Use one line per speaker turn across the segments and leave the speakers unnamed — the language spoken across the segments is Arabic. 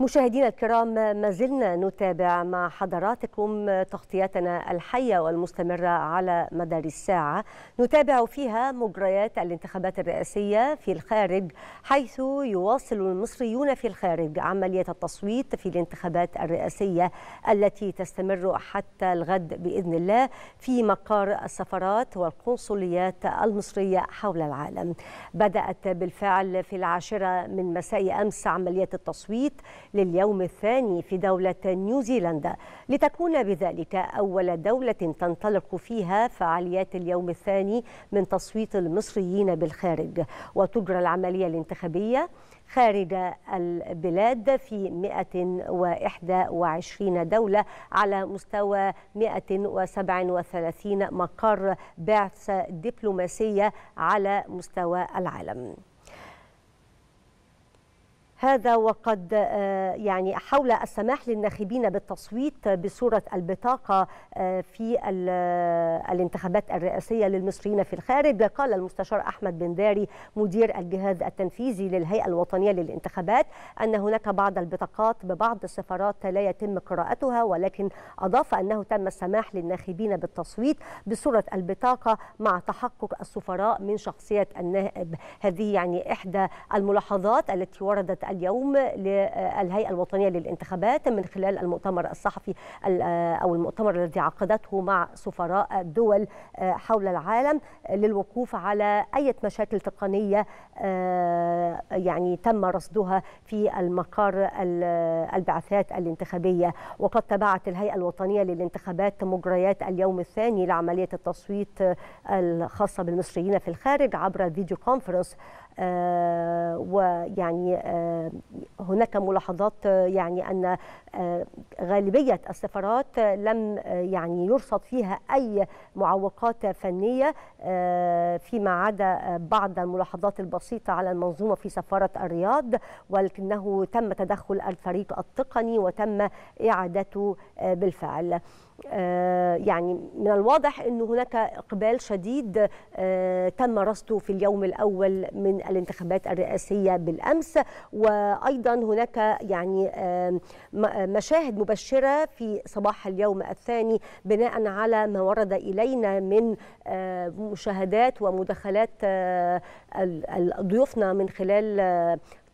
مشاهدينا الكرام ما زلنا نتابع مع حضراتكم تغطيتنا الحية والمستمرة على مدار الساعة نتابع فيها مجريات الانتخابات الرئاسية في الخارج حيث يواصل المصريون في الخارج عملية التصويت في الانتخابات الرئاسية التي تستمر حتى الغد بإذن الله في مقار السفارات والقنصليات المصرية حول العالم بدأت بالفعل في العاشرة من مساء أمس عملية التصويت لليوم الثاني في دولة نيوزيلندا لتكون بذلك أول دولة تنطلق فيها فعاليات اليوم الثاني من تصويت المصريين بالخارج وتجرى العملية الانتخابية خارج البلاد في 121 دولة على مستوى 137 مقر بعثة دبلوماسية على مستوى العالم هذا وقد آه، يعني حول السماح للناخبين بالتصويت بصورة البطاقة آه، في آه، الانتخابات الرئاسية للمصريين في الخارج قال المستشار أحمد بن داري مدير الجهاز التنفيذي للهيئة الوطنية للانتخابات أن هناك بعض البطاقات ببعض السفارات لا يتم قراءتها ولكن أضاف أنه تم السماح للناخبين بالتصويت بصورة البطاقة مع تحقق السفراء من شخصية النائب هذه يعني إحدى الملاحظات التي وردت اليوم للهيئة الوطنية للانتخابات من خلال المؤتمر الصحفي أو المؤتمر الذي عقدته مع سفراء دول حول العالم للوقوف على أي مشاكل تقنية آه، يعني تم رصدها في المقر البعثات الانتخابية وقد تبعت الهيئة الوطنية للانتخابات مجريات اليوم الثاني لعملية التصويت آه، الخاصة بالمصريين في الخارج عبر فيديو كونفرنس آه، ويعني آه، هناك ملاحظات آه، يعني أن غالبية السفارات لم يعني يرصد فيها أي معوقات فنية فيما عدا بعض الملاحظات البسيطة على المنظومة في سفارة الرياض ولكنه تم تدخل الفريق التقني وتم إعادته بالفعل يعني من الواضح أن هناك إقبال شديد تم رصده في اليوم الأول من الانتخابات الرئاسية بالأمس وأيضا هناك يعني مشاهد مبشرة في صباح اليوم الثاني بناء على ما ورد إلينا من مشاهدات ومداخلات ضيوفنا من خلال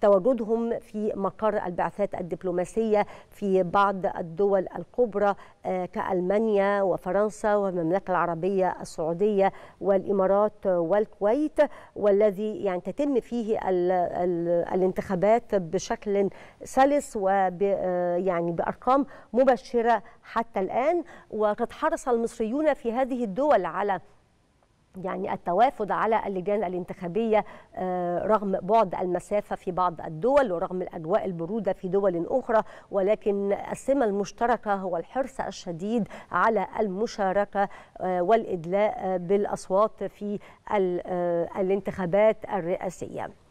تواجدهم في مقر البعثات الدبلوماسية في بعض الدول الكبرى آه، كألمانيا وفرنسا والمملكة العربية السعودية والإمارات والكويت والذي يعني تتم فيه ال ال الانتخابات بشكل سلس ويعني آه، يعني بأرقام مبشرة حتى الآن وقد حرص المصريون في هذه الدول على يعني التوافد على اللجان الانتخابية آه، رغم بعد المسافة في بعض الدول ورغم الأجواء البرودة في دول أخرى ولكن السمة المشتركة هو الحرص الشديد على المشاركة آه، والإدلاء بالأصوات في آه، الانتخابات الرئاسية